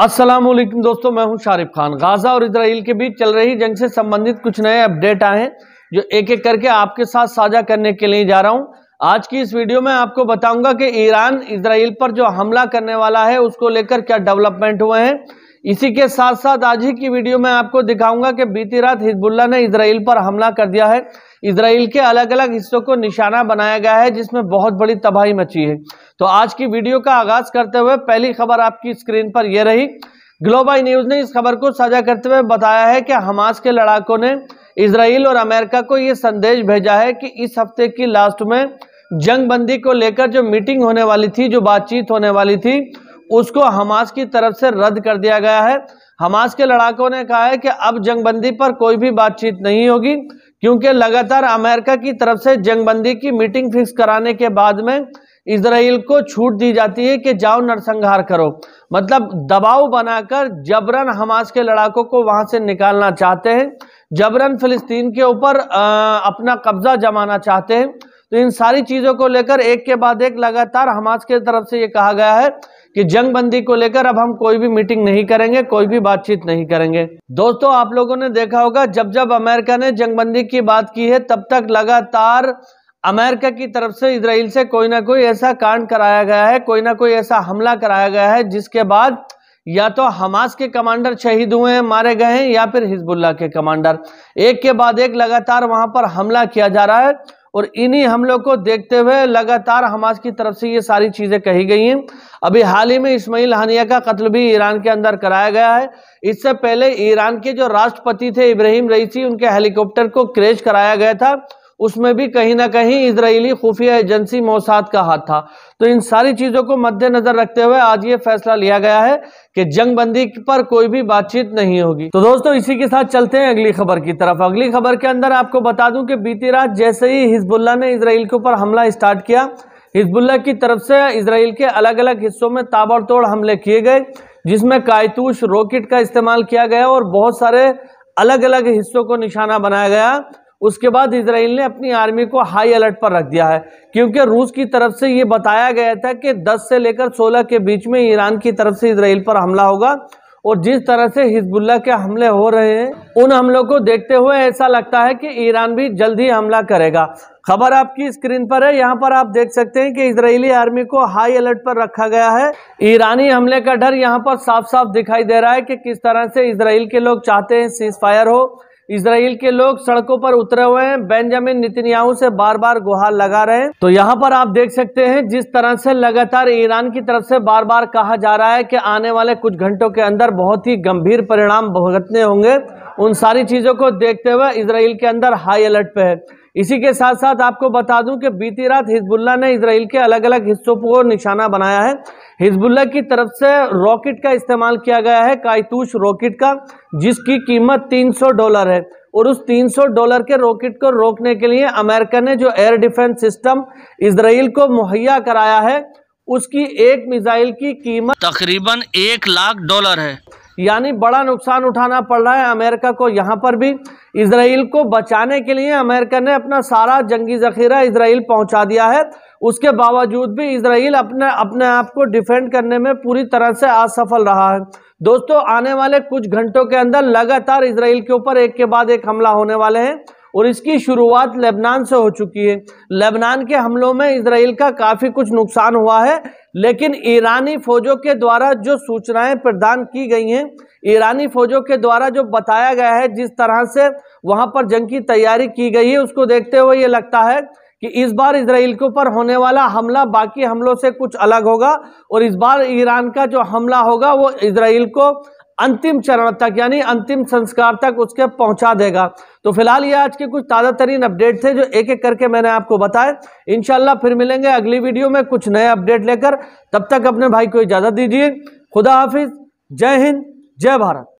अस्सलाम वालेकुम दोस्तों मैं हूं शारिफ खान गाजा और इसराइल के बीच चल रही जंग से संबंधित कुछ नए अपडेट आए हैं जो एक एक करके आपके साथ साझा करने के लिए जा रहा हूं आज की इस वीडियो में आपको बताऊंगा कि ईरान इसराइल पर जो हमला करने वाला है उसको लेकर क्या डेवलपमेंट हुए हैं इसी के साथ साथ आज ही की वीडियो में आपको दिखाऊंगा कि बीती रात हिजबुल्ला ने इसराइल पर हमला कर दिया है इसराइल के अलग अलग हिस्सों को निशाना बनाया गया है जिसमें बहुत बड़ी तबाही मची है तो आज की वीडियो का आगाज करते हुए पहली खबर आपकी स्क्रीन पर यह रही ग्लोबल न्यूज ने इस खबर को साझा करते हुए बताया है कि हमास के लड़ाकों ने इसराइल और अमेरिका को ये संदेश भेजा है कि इस हफ्ते की लास्ट में जंग बंदी को लेकर जो मीटिंग होने वाली थी जो बातचीत होने वाली थी उसको हमास की तरफ से रद्द कर दिया गया है हमास के लड़ाकों ने कहा है कि अब जंगबंदी पर कोई भी बातचीत नहीं होगी क्योंकि लगातार अमेरिका की तरफ से जंगबंदी की मीटिंग फिक्स कराने के बाद में इसराइल को छूट दी जाती है कि जाओ नरसंहार करो मतलब दबाव बनाकर जबरन हमास के लड़ाकों को वहां से निकालना चाहते हैं जबरन फिलिस्तीन के ऊपर अपना कब्जा जमाना चाहते हैं तो इन सारी चीज़ों को लेकर एक के बाद एक लगातार हमास के तरफ से ये कहा गया है कि जंग बंदी को लेकर अब हम कोई भी मीटिंग नहीं करेंगे कोई भी बातचीत नहीं करेंगे दोस्तों आप लोगों ने देखा होगा जब जब अमेरिका ने जंगबंदी की बात की है तब तक लगातार अमेरिका की तरफ से इसराइल से कोई ना कोई ऐसा कांड कराया गया है कोई ना कोई ऐसा हमला कराया गया है जिसके बाद या तो हमास के कमांडर शहीद हुए हैं मारे गए हैं या फिर हिजबुल्ला के कमांडर एक के बाद एक लगातार वहां पर हमला किया जा रहा है और इन्हीं हमलों को देखते हुए लगातार हमास की तरफ से ये सारी चीज़ें कही गई हैं अभी हाल ही में इस्माइल हानिया का कत्ल भी ईरान के अंदर कराया गया है इससे पहले ईरान के जो राष्ट्रपति थे इब्राहिम रईसी उनके हेलीकॉप्टर को क्रेश कराया गया था उसमें भी कहीं ना कहीं इसराइली खुफिया एजेंसी मोसाद का हाथ था तो इन सारी चीज़ों को मद्देनजर रखते हुए आज ये फैसला लिया गया है कि जंग बंदी पर कोई भी बातचीत नहीं होगी तो दोस्तों इसी के साथ चलते हैं अगली खबर की तरफ अगली खबर के अंदर आपको बता दूं कि बीती रात जैसे ही हिजबुल्ला ने इसराइल के ऊपर हमला स्टार्ट किया हिजबुल्ला की तरफ से इसराइल के अलग अलग हिस्सों में ताबड़तोड़ हमले किए गए जिसमें कायतूश रॉकेट का इस्तेमाल किया गया और बहुत सारे अलग अलग हिस्सों को निशाना बनाया गया उसके बाद इसराइल ने अपनी आर्मी को हाई अलर्ट पर रख दिया है क्योंकि रूस की तरफ से ये बताया गया था कि 10 से लेकर 16 के बीच में ईरान की तरफ से इसराइल पर हमला होगा और जिस तरह से हिजबुल्ला के हमले हो रहे हैं उन हमलों को देखते हुए ऐसा लगता है कि ईरान भी जल्द ही हमला करेगा खबर आपकी स्क्रीन पर है यहाँ पर आप देख सकते हैं कि इजरायली आर्मी को हाई अलर्ट पर रखा गया है ईरानी हमले का डर यहाँ पर साफ साफ दिखाई दे रहा है कि किस तरह से इसराइल के लोग चाहते हैं सीज फायर हो इसराइल के लोग सड़कों पर उतरे हुए हैं बेंजामिन नितिनयाहू से बार बार गुहार लगा रहे हैं तो यहाँ पर आप देख सकते हैं जिस तरह से लगातार ईरान की तरफ से बार बार कहा जा रहा है कि आने वाले कुछ घंटों के अंदर बहुत ही गंभीर परिणाम भुगतने होंगे उन सारी चीज़ों को देखते हुए इसराइल के अंदर हाई अलर्ट पे है इसी के साथ साथ आपको बता दूं कि बीती रात हिजबुल्ला ने इसराइल के अलग अलग हिस्सों को निशाना बनाया है हिजबुल्ला की तरफ से रॉकेट का इस्तेमाल किया गया है कायतूश रॉकेट का जिसकी कीमत 300 डॉलर है और उस 300 डॉलर के रॉकेट को रोकने के लिए अमेरिका ने जो एयर डिफेंस सिस्टम इसराइल को मुहैया कराया है उसकी एक मिजाइल की कीमत तकरीबन एक लाख डॉलर है यानी बड़ा नुकसान उठाना पड़ रहा है अमेरिका को यहाँ पर भी इसराइल को बचाने के लिए अमेरिका ने अपना सारा जंगी ज़ख़ीरा इसराइल पहुँचा दिया है उसके बावजूद भी इसराइल अपने अपने आप को डिफेंड करने में पूरी तरह से असफल रहा है दोस्तों आने वाले कुछ घंटों के अंदर लगातार इसराइल के ऊपर एक के बाद एक हमला होने वाले हैं और इसकी शुरुआत लेबनान से हो चुकी है लेबनान के हमलों में इसराइल का काफ़ी कुछ नुकसान हुआ है लेकिन ईरानी फौजों के द्वारा जो सूचनाएं प्रदान की गई हैं ईरानी फौजों के द्वारा जो बताया गया है जिस तरह से वहां पर जंग की तैयारी की गई है उसको देखते हुए ये लगता है कि इस बार इसराइल के ऊपर होने वाला हमला बाकी हमलों से कुछ अलग होगा और इस बार ईरान का जो हमला होगा वो इसराइल को अंतिम चरण तक यानी अंतिम संस्कार तक उसके पहुंचा देगा तो फिलहाल ये आज के कुछ ताज़ा तरीन अपडेट थे जो एक एक करके मैंने आपको बताए इन फिर मिलेंगे अगली वीडियो में कुछ नए अपडेट लेकर तब तक अपने भाई को इजाज़त दीजिए खुदा हाफिज़ जय हिंद जय भारत